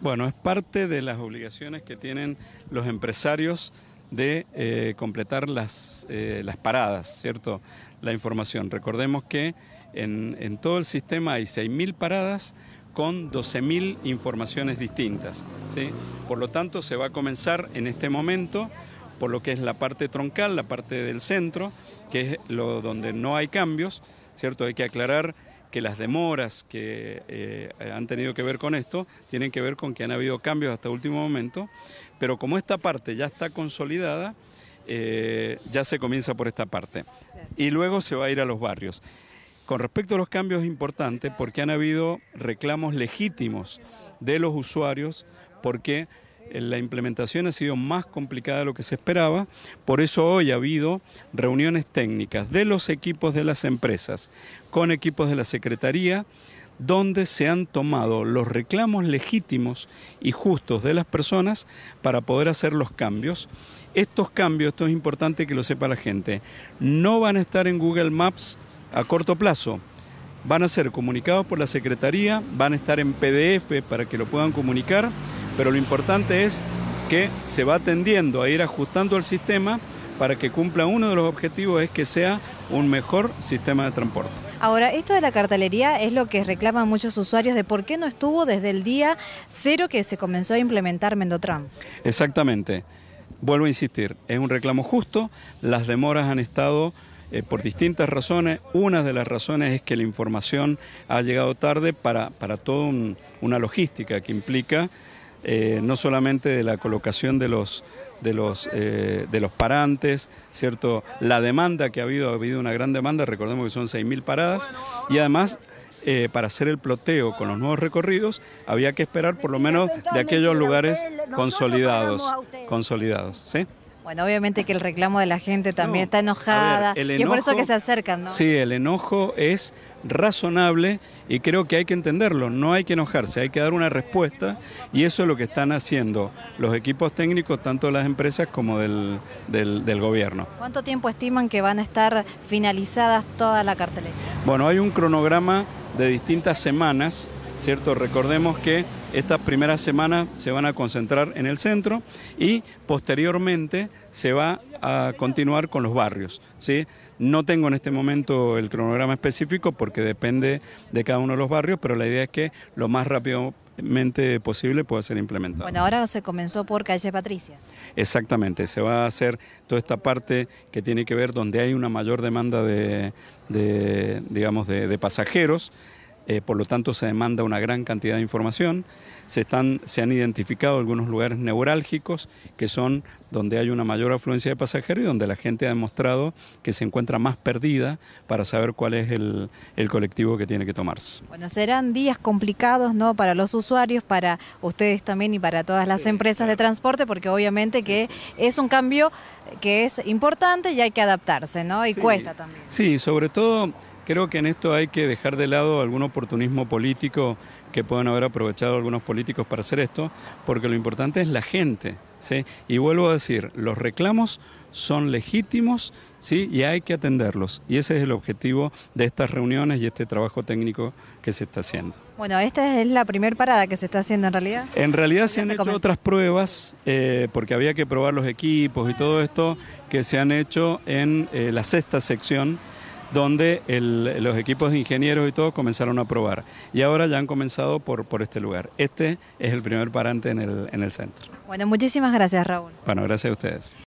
Bueno, es parte de las obligaciones que tienen los empresarios de eh, completar las, eh, las paradas, ¿cierto? La información. Recordemos que en, todo el sistema hay 6.000 paradas con 12.000 informaciones distintas. ¿sí? Por lo tanto, se va a comenzar en este momento por lo que es la parte troncal, la parte del centro, que es lo donde no hay cambios, ¿cierto? Hay que aclarar que las demoras que eh, han tenido que ver con esto tienen que ver con que han habido cambios hasta último momento, pero como esta parte ya está consolidada, eh, ya se comienza por esta parte y luego se va a ir a los barrios. Con respecto a los cambios importantes, porque han habido reclamos legítimos de los usuarios, porque eh, la implementación ha sido más complicada de lo que se esperaba, por eso hoy ha habido reuniones técnicas de los equipos de las empresas con equipos de la Secretaría, donde se han tomado los reclamos legítimos y justos de las personas para poder hacer los cambios. Estos cambios, esto es importante que lo sepa la gente, no van a estar en Google Maps a corto plazo van a ser comunicados por la Secretaría, van a estar en PDF para que lo puedan comunicar pero lo importante es que se va tendiendo a ir ajustando el sistema para que cumpla uno de los objetivos es que sea un mejor sistema de transporte. Ahora, esto de la cartelería es lo que reclaman muchos usuarios de por qué no estuvo desde el día cero que se comenzó a implementar Mendotram. Exactamente. Vuelvo a insistir, es un reclamo justo, las demoras han estado eh, por distintas razones. Una de las razones es que la información ha llegado tarde para, toda una logística que implica eh, no solamente de la colocación de los, de los, eh, de los parantes, ¿cierto? la demanda que ha habido, ha habido una gran demanda, recordemos que son 6.000 paradas, y además eh, para hacer el ploteo con los nuevos recorridos, había que esperar por lo menos de aquellos lugares consolidados. consolidados bueno, obviamente que el reclamo de la gente también está enojada y por eso que se acercan, ¿no? Sí, el enojo es razonable y creo que hay que entenderlo, no hay que enojarse, hay que dar una respuesta y eso es lo que están haciendo los equipos técnicos, tanto de las empresas como del, del gobierno. ¿Cuánto tiempo estiman que van a estar finalizadas toda la cartelera? Bueno, hay un cronograma de distintas semanas ¿cierto? Recordemos que estas primeras semanas se van a concentrar en el centro y posteriormente se va a continuar con los barrios, ¿sí? No tengo en este momento el cronograma específico porque depende de cada uno de los barrios, pero la idea es que lo más rápidamente posible pueda ser implementado. Bueno, ahora se comenzó por calle Patricias. Exactamente, se va a hacer toda esta parte que tiene que ver donde hay una mayor demanda de, digamos, de pasajeros. Eh, por lo tanto se demanda una gran cantidad de información. Se, están, se han identificado algunos lugares neurálgicos que son donde hay una mayor afluencia de pasajeros y donde la gente ha demostrado que se encuentra más perdida para saber cuál es el, colectivo que tiene que tomarse. Bueno, serán días complicados ¿no? para los usuarios, para ustedes también y para todas las empresas de transporte, porque obviamente que es un cambio que es importante y hay que adaptarse, ¿no? Y cuesta también. Sí, sobre todo Creo que en esto hay que dejar de lado algún oportunismo político que puedan haber aprovechado algunos políticos para hacer esto, porque lo importante es la gente. ¿sí? Y vuelvo a decir, los reclamos son legítimos ¿sí? y hay que atenderlos. Y ese es el objetivo de estas reuniones y este trabajo técnico que se está haciendo. Bueno, esta es la primera parada que se está haciendo en realidad. En realidad se han hecho otras pruebas, eh, porque había que probar los equipos y todo esto, que se han hecho en eh, la sexta sección donde los equipos de ingenieros y todo comenzaron a probar. Y ahora ya han comenzado por, este lugar. Este es el primer parante en el, en el centro. Bueno, muchísimas gracias, Raúl. Bueno, gracias a ustedes.